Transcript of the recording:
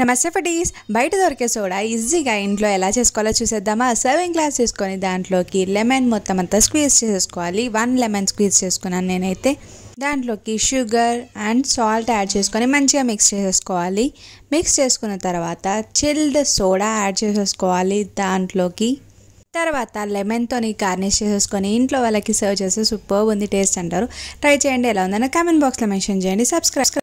నమస్తే ఫటీస్ బయట దొరికే సోడా ఈజీగా ఇంట్లో ఎలా చేసుకోవాలో చూసేద్దామా సర్వింగ్ గ్లాస్ చేసుకొని దాంట్లోకి లెమన్ మొత్తం అంతా స్క్వీజ్ చేసుకోవాలి వన్ లెమన్ స్క్వీజ్ చేసుకున్నాను నేనైతే దాంట్లోకి షుగర్ అండ్ సాల్ట్ యాడ్ చేసుకొని మంచిగా మిక్స్ చేసుకోవాలి మిక్స్ చేసుకున్న తర్వాత చిల్డ్ సోడా యాడ్ చేసేసుకోవాలి దాంట్లోకి తర్వాత లెమన్తోని గార్నిష్ చేసేసుకొని ఇంట్లో వాళ్ళకి సర్వ్ చేస్తే సూపర్ ఉంది టేస్ట్ అంటారు ట్రై చేయండి ఎలా ఉందని కామెంట్ బాక్స్లో మెన్షన్ చేయండి సబ్స్క్రైబ్